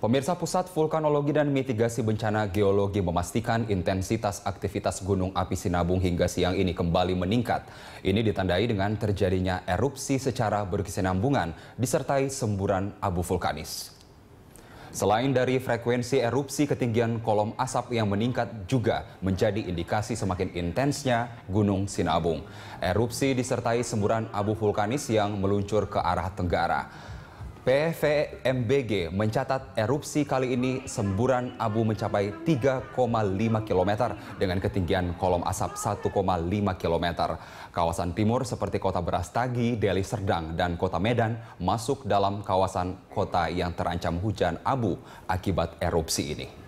Pemirsa Pusat Vulkanologi dan Mitigasi Bencana Geologi memastikan intensitas aktivitas Gunung Api Sinabung hingga siang ini kembali meningkat. Ini ditandai dengan terjadinya erupsi secara berkesinambungan disertai semburan abu vulkanis. Selain dari frekuensi erupsi, ketinggian kolom asap yang meningkat juga menjadi indikasi semakin intensnya Gunung Sinabung. Erupsi disertai semburan abu vulkanis yang meluncur ke arah tenggara. PVMBG mencatat erupsi kali ini semburan abu mencapai 3,5 km dengan ketinggian kolom asap 1,5 km. Kawasan timur seperti kota Berastagi, Deli Serdang, dan kota Medan masuk dalam kawasan kota yang terancam hujan abu akibat erupsi ini.